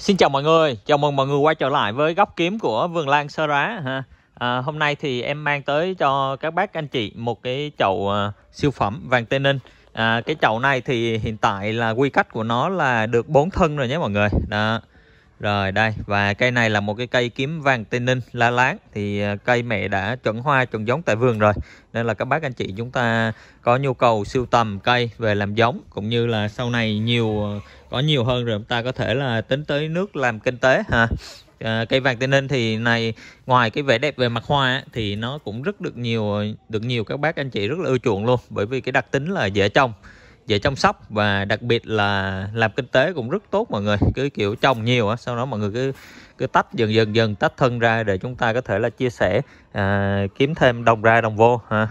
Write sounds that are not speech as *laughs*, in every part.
Xin chào mọi người, chào mừng mọi người quay trở lại với góc kiếm của vườn lan sơ rá ha. À, hôm nay thì em mang tới cho các bác anh chị một cái chậu uh, siêu phẩm vàng tây ninh. À, cái chậu này thì hiện tại là quy cách của nó là được bốn thân rồi nhé mọi người. Đó. Rồi đây và cây này là một cái cây kiếm vàng Tây Ninh lá láng thì ờ, cây mẹ đã chuẩn hoa chuẩn giống tại vườn rồi nên là các bác anh chị chúng ta có nhu cầu siêu tầm cây về làm giống cũng như là sau này nhiều ờ, có nhiều hơn rồi chúng ta có thể là tính tới nước làm kinh tế ha ờ, cây vàng tây ninh thì này ngoài cái vẻ đẹp về mặt hoa thì nó cũng rất được nhiều được nhiều các bác anh chị rất là ưa chuộng luôn bởi vì cái đặc tính là dễ trồng về chăm sóc và đặc biệt là làm kinh tế cũng rất tốt mọi người cứ kiểu trồng nhiều á sau đó mọi người cứ cứ tách dần dần dần tách thân ra để chúng ta có thể là chia sẻ à, kiếm thêm đồng ra đồng vô ha.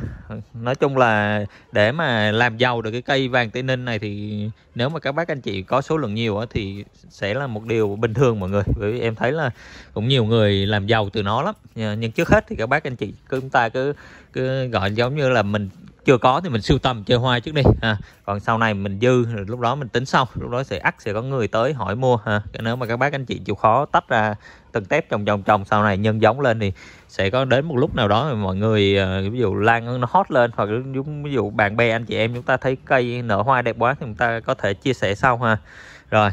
nói chung là để mà làm giàu được cái cây vàng tây ninh này thì nếu mà các bác anh chị có số lượng nhiều thì sẽ là một điều bình thường mọi người bởi vì em thấy là cũng nhiều người làm giàu từ nó lắm nhưng trước hết thì các bác anh chị chúng ta cứ cứ gọi giống như là mình chưa có thì mình sưu tầm chơi hoa trước đi ha. còn sau này mình dư lúc đó mình tính sau lúc đó sẽ ắt sẽ có người tới hỏi mua ha. nếu mà các bác anh chị chịu khó tách ra từng tép trồng trồng trồng sau này nhân giống lên thì sẽ có đến một lúc nào đó mọi người ờ, ví dụ lan nó hot lên hoặc ví dụ bạn bè anh chị em chúng ta thấy cây nở hoa đẹp quá thì chúng ta có thể chia sẻ sau ha rồi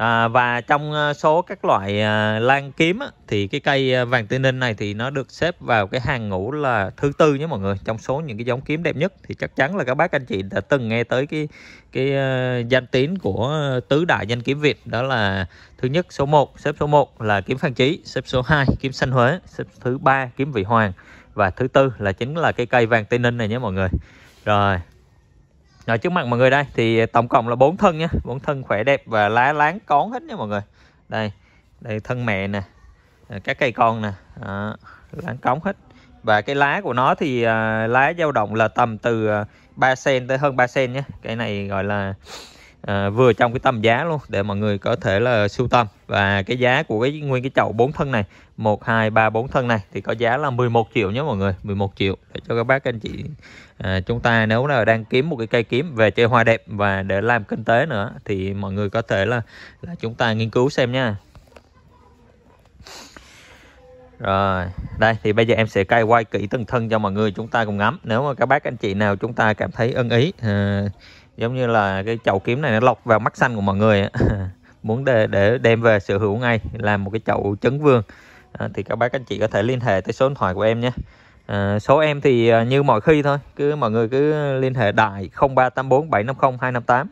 À, và trong ờ, số các loại à, lan kiếm á, thì cái cây ờ, vàng tây ninh này thì nó được xếp vào cái hàng ngũ là thứ tư nhé mọi người trong số những cái giống kiếm đẹp nhất thì chắc chắn là các bác anh chị đã từng nghe tới cái cái uh, danh tín của tứ đại danh kiếm Việt đó là thứ nhất số 1 xếp số 1 là kiếm Phan Chí xếp số 2 kiếm Xanh Huế xếp thứ ba kiếm Vị Hoàng và thứ tư là chính là cái cây vàng tây ninh này nhé mọi người rồi ở trước mặt mọi người đây thì tổng cộng là bốn thân nhé bốn thân khỏe đẹp và lá láng cón hết nha mọi người đây đây thân mẹ nè à, các cây con nè à, láng cống hết và cái lá của nó thì à, lá dao động là tầm từ 3 à, sen tới hơn 3 sen nhé cái này gọi là à, vừa trong cái tầm giá luôn để mọi người có thể là sưu tầm và cái giá của cái nguyên cái chậu bốn thân này một hai ba bốn thân này thì có giá là 11 triệu nhé mọi người 11 triệu để cho các bác anh chị à, chúng ta nếu là đang kiếm một cái cây kiếm về chơi hoa đẹp và để làm kinh tế nữa thì mọi người có thể là là chúng ta nghiên cứu xem nha rồi, đây thì bây giờ em sẽ cay quay kỹ từng thân cho mọi người chúng ta cùng ngắm. Nếu mà các bác anh chị nào chúng ta cảm thấy ưng ý à, giống như là cái chậu kiếm này nó lọc vào mắt xanh của mọi người *laughs* muốn để, để đem về sở hữu ngay làm một cái chậu trấn vương à, thì các bác anh chị có thể liên hệ tới số điện thoại của em nhé à, số em thì à, như mọi khi thôi cứ mọi người cứ liên hệ đại 0384 750 258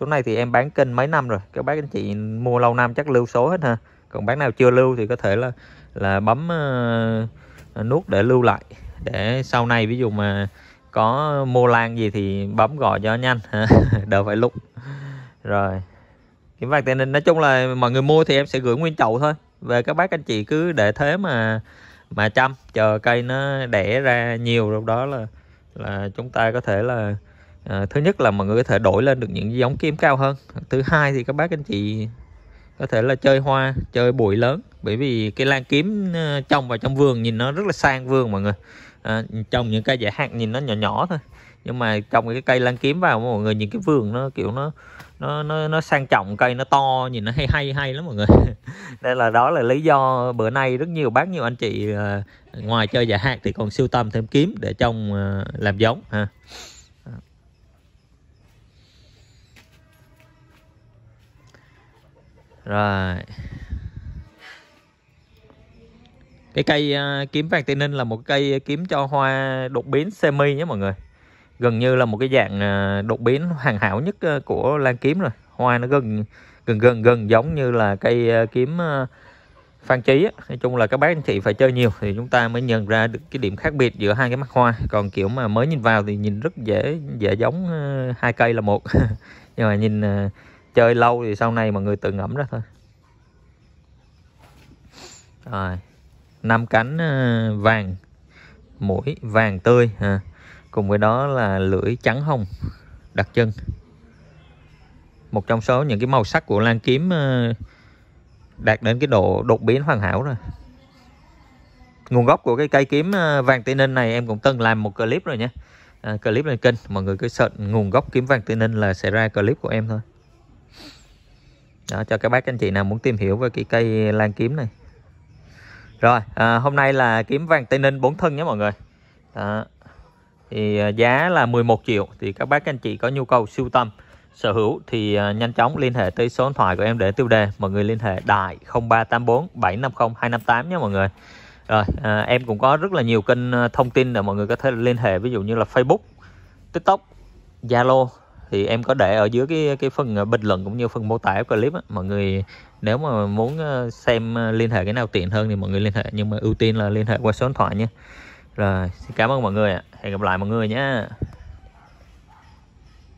số này thì em bán kênh mấy năm rồi các bác anh chị mua lâu năm chắc lưu số hết ha còn bác nào chưa lưu thì có thể là là bấm uh, nút để lưu lại để sau này ví dụ mà có mua lan gì thì bấm gọi cho nhanh *laughs* đỡ phải lúc rồi cái vàng tây ninh nói chung là mọi người mua thì em sẽ gửi nguyên chậu thôi về các bác anh chị cứ để thế mà mà chăm chờ cây nó đẻ ra nhiều lúc đó là là chúng ta có thể là à, thứ nhất là mọi người có thể đổi lên được những giống kim cao hơn thứ hai thì các bác anh chị có thể là chơi hoa chơi bụi lớn bởi vì cái lan kiếm à, trồng vào trong vườn nhìn nó rất là sang vườn mọi người à, trồng những cây dại hạt nhìn nó nhỏ nhỏ thôi nhưng mà trồng cái cây lan kiếm vào mọi người nhìn cái vườn nó kiểu nó nó nó, nó sang trọng cây nó to nhìn nó hay hay hay lắm mọi người đây *laughs* là đó là lý do bữa nay rất nhiều bác nhiều anh chị à, ngoài chơi dại hạt thì còn siêu tầm thêm kiếm để trồng à, làm giống ha à. Rồi cái cây à, kiếm vàng tây ninh là một cây kiếm cho hoa đột biến semi nhé mọi người gần như là một cái dạng à, đột biến hoàn hảo nhất à, của lan kiếm rồi hoa nó gần gần gần gần giống như là cây kiếm phan trí á. nói chung là các bác anh chị phải chơi nhiều thì chúng ta mới nhận ra được cái điểm khác biệt giữa hai cái mắt hoa còn kiểu mà mới nhìn vào thì nhìn rất dễ dễ giống hai cây là một *laughs* nhưng mà nhìn chơi lâu thì sau này mọi người tự ngẫm ra thôi rồi năm cánh ờ, vàng mũi vàng tươi ha. cùng với đó là lưỡi trắng hồng đặc trưng một trong số những cái màu sắc của lan kiếm ờ, đạt đến cái độ đột biến hoàn hảo rồi nguồn gốc của cái cây kiếm ờ, vàng tây ninh này em cũng từng làm một clip rồi nhé à, clip lên kênh mọi người cứ search nguồn gốc kiếm vàng tây ninh là sẽ ra clip của em thôi đó cho các bác anh chị nào muốn tìm hiểu về cái cây lan kiếm này rồi, à, hôm nay là kiếm vàng Tây Ninh bốn thân nhé mọi người. Đó. Thì à, giá là 11 triệu thì các bác anh chị có nhu cầu siêu tầm sở hữu thì à, nhanh chóng liên hệ tới số điện thoại của em để tiêu đề. Mọi người liên hệ đại 0384 750 258 nhé mọi người. Rồi, à, em cũng có rất là nhiều kênh à, thông tin để mọi người có thể liên hệ ví dụ như là Facebook, TikTok, Zalo thì em có để ở dưới cái cái phần ờ, bình luận cũng như phần mô tả của clip á. mọi người nếu mà muốn ờ, xem ờ, liên hệ cái nào tiện hơn thì mọi người liên hệ nhưng mà ưu tiên là liên hệ qua số điện thoại nhé rồi xin cảm ơn mọi người ạ hẹn gặp lại mọi người nhé